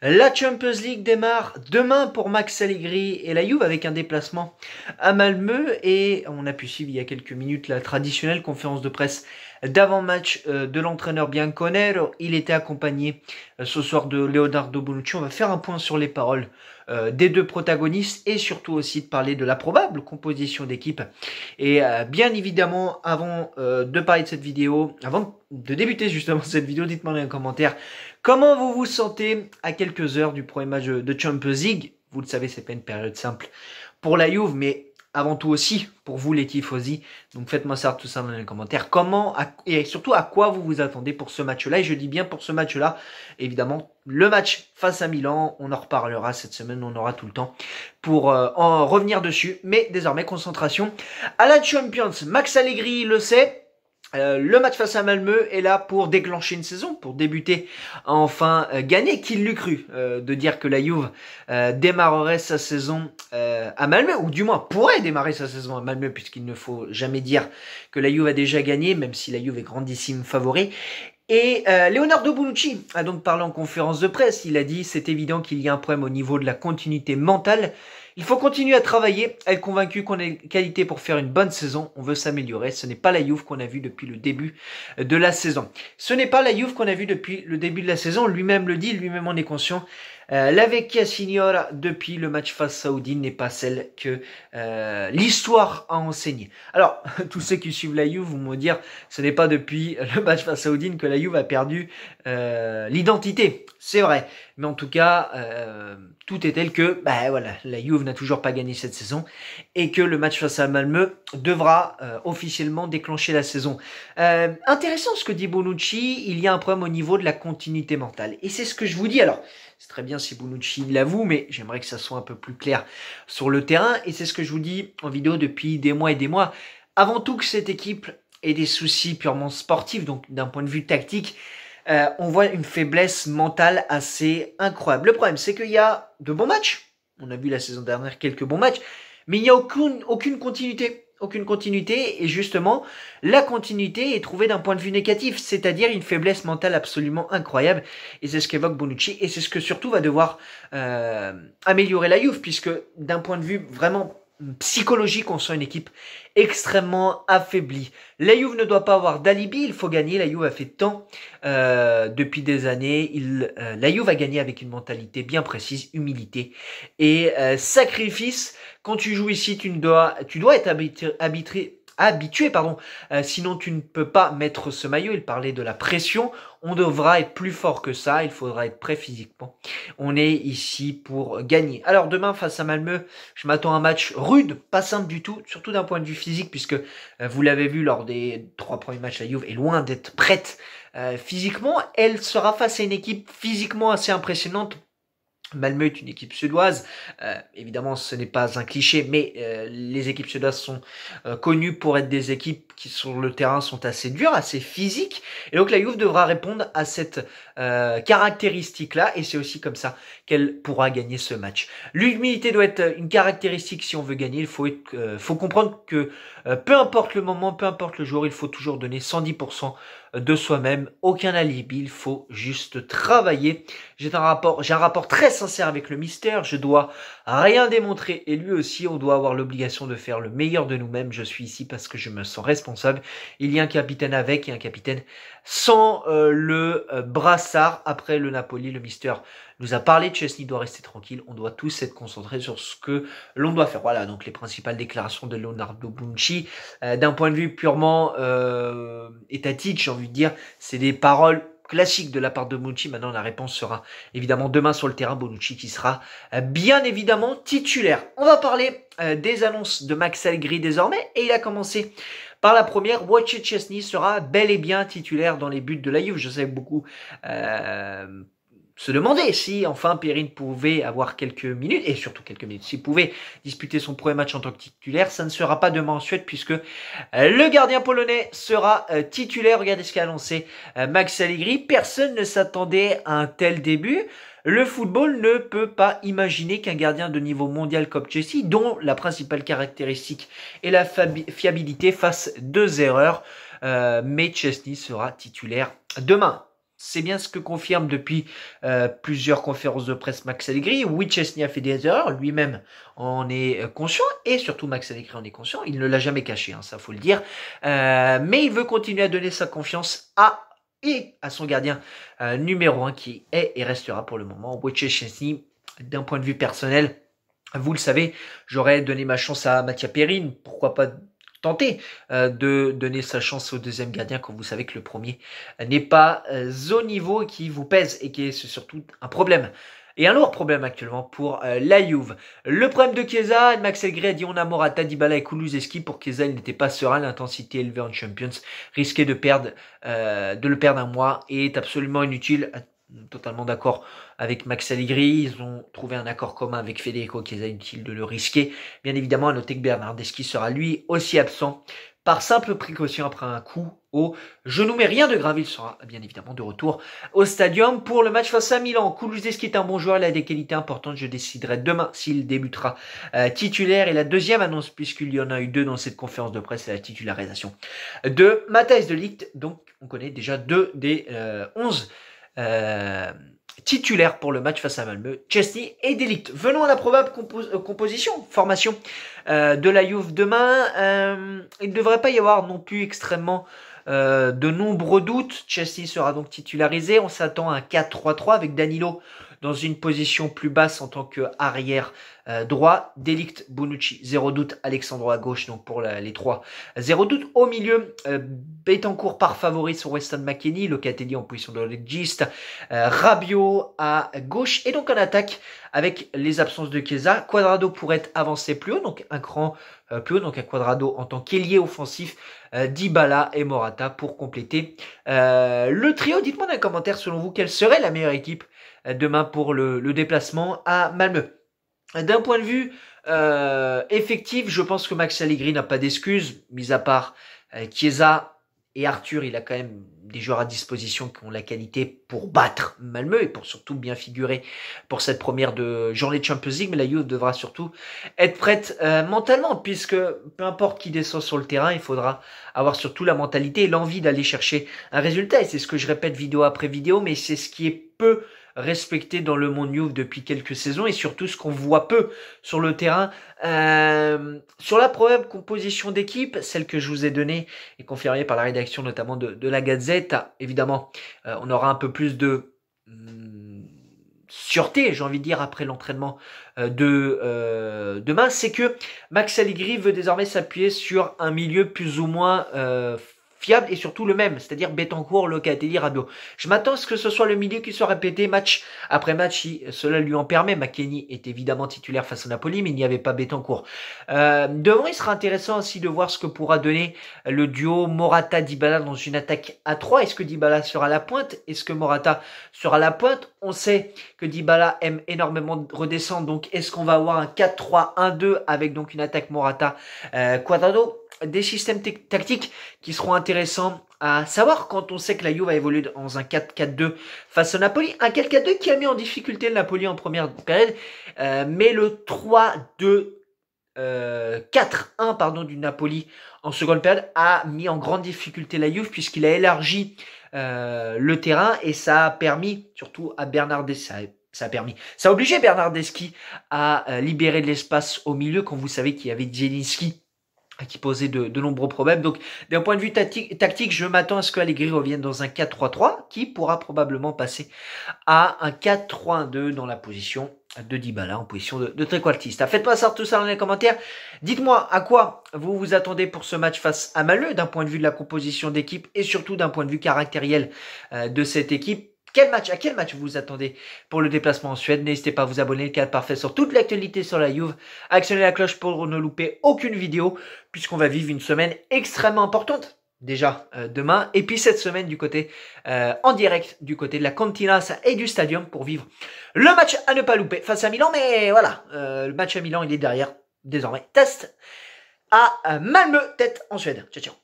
La Champions League démarre demain pour Max Allegri et la Juve avec un déplacement à Malmö et on a pu suivre il y a quelques minutes la traditionnelle conférence de presse d'avant-match euh, de l'entraîneur Bianconero. Il était accompagné euh, ce soir de Leonardo Bonucci. On va faire un point sur les paroles euh, des deux protagonistes et surtout aussi de parler de la probable composition d'équipe. Et bien évidemment, avant de parler de cette vidéo, avant de débuter justement cette vidéo, dites-moi dans les Comment vous vous sentez à quelques heures du premier match de Champions League Vous le savez, c'est pas une période simple pour la Juve, mais avant tout aussi pour vous les tifosi. Donc faites-moi ça tout ça dans les commentaires. Comment et surtout à quoi vous vous attendez pour ce match-là Et je dis bien pour ce match-là, évidemment, le match face à Milan, on en reparlera cette semaine, on aura tout le temps pour euh, en revenir dessus. Mais désormais, concentration à la Champions. Max Allegri le sait, euh, le match face à Malmö est là pour déclencher une saison, pour débuter enfin euh, gagner. Qui l'eût cru euh, de dire que la Juve démarrerait sa saison à Malmö, ou du moins pourrait démarrer sa saison à Malmö, puisqu'il ne faut jamais dire que la Juve a déjà gagné, même si la Juve est grandissime favori. Et euh, Leonardo Bonucci a donc parlé en conférence de presse. Il a dit c'est évident qu'il y a un problème au niveau de la continuité mentale. Il faut continuer à travailler, être convaincu qu'on a les qualités pour faire une bonne saison. On veut s'améliorer. Ce n'est pas la Juve qu'on a vue depuis le début de la saison. Ce n'est pas la Juve qu'on a vu depuis le début de la saison. Lui-même le dit, lui-même en est conscient. Euh, la vecchia signora depuis le match face Saoudine n'est pas celle que euh, l'histoire a enseigné. Alors, tous ceux qui suivent la Juve vont me dire, ce n'est pas depuis le match face Saoudine que la Juve a perdu euh, l'identité. C'est vrai. Mais en tout cas, tout est tel que, bah, voilà, la Juve n'a toujours pas gagné cette saison et que le match face à Malmö devra officiellement déclencher la saison. intéressant ce que dit Bonucci, il y a un problème au niveau de la continuité mentale. Et c'est ce que je vous dis. Alors, c'est très bien si Bonucci l'avoue, mais j'aimerais que ça soit un peu plus clair sur le terrain. Et c'est ce que je vous dis en vidéo depuis des mois et des mois. Avant tout que cette équipe ait des soucis purement sportifs, donc d'un point de vue tactique, euh, on voit une faiblesse mentale assez incroyable. Le problème, c'est qu'il y a de bons matchs. On a vu la saison dernière quelques bons matchs, mais il n'y a aucune, aucune continuité aucune continuité, et justement, la continuité est trouvée d'un point de vue négatif, c'est-à-dire une faiblesse mentale absolument incroyable, et c'est ce qu'évoque Bonucci, et c'est ce que surtout va devoir euh, améliorer la Juve, puisque d'un point de vue vraiment psychologique, on sent une équipe extrêmement affaiblie. La Juve ne doit pas avoir d'alibi, il faut gagner. La Juve a fait tant euh, depuis des années. Il, euh, la Juve a gagné avec une mentalité bien précise, humilité et euh, sacrifice. Quand tu joues ici, tu ne dois, tu dois être habité habitué pardon. Euh, sinon, tu ne peux pas mettre ce maillot. Il parlait de la pression. On devra être plus fort que ça. Il faudra être prêt physiquement. On est ici pour gagner. Alors demain, face à Malmö, je m'attends à un match rude, pas simple du tout, surtout d'un point de vue physique, puisque euh, vous l'avez vu lors des trois premiers matchs, la Juve est loin d'être prête. Euh, physiquement, elle sera face à une équipe physiquement assez impressionnante Malmö est une équipe suédoise. Euh, évidemment, ce n'est pas un cliché, mais euh, les équipes suédoises sont euh, connues pour être des équipes qui sur le terrain sont assez dures, assez physiques. Et donc la Juve devra répondre à cette euh, caractéristique-là. Et c'est aussi comme ça qu'elle pourra gagner ce match. L'humilité doit être une caractéristique si on veut gagner. Il faut, faut comprendre que peu importe le moment, peu importe le jour, il faut toujours donner 110% de soi-même. Aucun alibi, il faut juste travailler. J'ai un rapport, j'ai un rapport très sincère avec le mystère, je dois rien démontrer et lui aussi, on doit avoir l'obligation de faire le meilleur de nous-mêmes. Je suis ici parce que je me sens responsable. Il y a un capitaine avec et un capitaine sans euh, le euh, brassard après le Napoli. Le mystère nous a parlé, Chesney doit rester tranquille, on doit tous être concentrés sur ce que l'on doit faire. Voilà, donc les principales déclarations de Leonardo Bunci. Euh, d'un point de vue purement étatique, j'ai envie de dire, c'est des paroles classique de la part de Bonucci. Maintenant, la réponse sera évidemment demain sur le terrain. Bonucci qui sera euh, bien évidemment titulaire. On va parler euh, des annonces de Max Allegri désormais. Et il a commencé par la première, Wojciech sera bel et bien titulaire dans les buts de la Juve. Je sais beaucoup... Euh, se demander si enfin Perrine pouvait avoir quelques minutes, et surtout quelques minutes, s'il pouvait disputer son premier match en tant que titulaire. Ça ne sera pas demain en Suède puisque euh, le gardien polonais sera euh, titulaire. Regardez ce qu'a annoncé euh, Max Allegri. Personne ne s'attendait à un tel début. Le football ne peut pas imaginer qu'un gardien de niveau mondial comme Chelsea, dont la principale caractéristique est la fiabilité, fasse deux erreurs. mais Chesney sera titulaire demain. C'est bien ce que confirme depuis euh, plusieurs conférences de presse Max Allegri. Oui, Chesney a fait des erreurs, lui-même en est euh, conscient, et surtout Max Allegri en est conscient. Il ne l'a jamais caché, hein, ça faut le dire. Euh, mais il veut continuer à donner sa confiance à et à son gardien numéro 1 qui est et restera pour le moment Wojciech D'un point de vue personnel, vous le savez, j'aurais donné ma chance à Mathia Perrine, pourquoi pas tenter euh, de donner sa chance au deuxième gardien quand vous savez que le premier n'est pas euh, au niveau qui vous pèse et qui est surtout un problème. Et un lourd problème actuellement pour euh, la Juve. Le problème de Chiesa, Max Max a dit on a mort à et Kulusevski. Pour Chiesa, il n'était pas serein. L'intensité élevée en Champions risquait de, perdre, de le perdre un mois et est absolument inutile totalement d'accord avec Max Allegri. Ils ont trouvé un accord commun avec Federico qui est utile de le risquer. Bien évidemment, à noter que Bernardeschi sera lui aussi absent par simple précaution après un coup au genou. Mais rien de grave, il sera bien évidemment de retour au stadium pour le match face à Milan. Kulusevski est un bon joueur, il a des qualités importantes. Je déciderai demain s'il débutera euh, titulaire. Et la deuxième annonce, puisqu'il y en a eu deux dans cette conférence de presse, c'est la titularisation de Matthijs de Ligt. Donc on connaît déjà deux des euh, onze 11 euh, titulaire pour le match face à Malmö, Chesney et Delict. Venons à la probable euh, composition, formation euh, de la Juve demain. il ne devrait pas y avoir non plus extrêmement de nombreux doutes. Chesney sera donc titularisé. On s'attend à un 4-3-3 avec Danilo dans une position plus basse en tant que arrière euh, droit, Delict, Bonucci, zéro doute, Alexandro à gauche, donc pour les trois, zéro doute. Au milieu, euh, Betancourt par favori sur Weston le Locatelli en position de legiste, euh, Rabiot à gauche, et donc en attaque, avec les absences de Chiesa, Quadrado pourrait avancé plus haut, donc un cran euh, plus haut, donc un Quadrado en tant qu'ailier offensif, euh, Dybala et Morata pour compléter le trio. Dites-moi dans les commentaires, selon vous, quelle serait la meilleure équipe demain pour le, déplacement à Malmö d'un point de vue euh, effectif, je pense que Max Allegri n'a pas d'excuses, mis à part euh, Chiesa et Arthur, il a quand même des joueurs à disposition qui ont la qualité pour battre Malmeux et pour surtout bien figurer pour cette première de journée de Champions League. Mais la youth devra surtout être prête euh, mentalement, puisque peu importe qui descend sur le terrain, il faudra avoir surtout la mentalité et l'envie d'aller chercher un résultat. Et c'est ce que je répète vidéo après vidéo, mais c'est ce qui est peu respecté dans le monde new depuis quelques saisons et surtout ce qu'on voit peu sur le terrain. Euh, sur la probable composition d'équipe, celle que je vous ai donnée et confirmée par la rédaction notamment de, la Gazette, évidemment, euh, on aura un peu plus de hmm, sûreté, j'ai envie de dire, après l'entraînement euh, de demain, c'est que Max Allegri veut désormais s'appuyer sur un milieu plus ou moins fiable et surtout le même, c'est-à-dire Betancourt, Locatelli, Rabiot. Je m'attends à ce que ce soit le milieu qui soit répété match après match si cela lui en permet. McKenny est évidemment titulaire face à Napoli, mais il n'y avait pas Betancourt. Euh, devant, il sera intéressant aussi de voir ce que pourra donner le duo morata dibala dans une attaque à 3. Est-ce que Dibala sera la pointe Est-ce que Morata sera à la pointe On sait que Dibala aime énormément redescendre, donc est-ce qu'on va avoir un 4-3-1-2 avec donc une attaque Morata-Quadrado euh, des systèmes tactiques qui seront intéressants à savoir quand on sait que la Juve va évoluer dans un 4-4-2 face au Napoli. Un 4-4-2 qui a mis en difficulté le Napoli en première période, euh, mais le 3-2. 4-1 euh, pardon du Napoli en seconde période a mis en grande difficulté la Juve puisqu'il a élargi euh, le terrain et ça a permis surtout à Bernard ça a permis. Ça a obligé Bernardeschi à libérer de l'espace au milieu quand vous savez qu'il y avait Zielinski qui posait de, nombreux problèmes. Donc, d'un point de vue tactique, je m'attends à ce que Allegri revienne dans un 4-3-3 qui pourra probablement passer à un 4-3-2 dans la position de Dybala, en position de, de Faites pas ça tout ça dans les commentaires. Dites-moi à quoi vous vous attendez pour ce match face à Malheu, d'un point de vue de la composition d'équipe et surtout d'un point de vue caractériel euh, de cette équipe quel match À quel match vous vous attendez pour le déplacement en Suède N'hésitez pas à vous abonner, le cadre parfait sur toute l'actualité sur la Juve. Actionnez la cloche pour ne louper aucune vidéo, puisqu'on va vivre une semaine extrêmement importante déjà euh, demain et puis cette semaine du côté euh, en direct du côté de la Continas et du Stadium pour vivre le match à ne pas louper face à Milan mais voilà euh, le match à Milan il est derrière désormais test à Malmö tête en Suède ciao ciao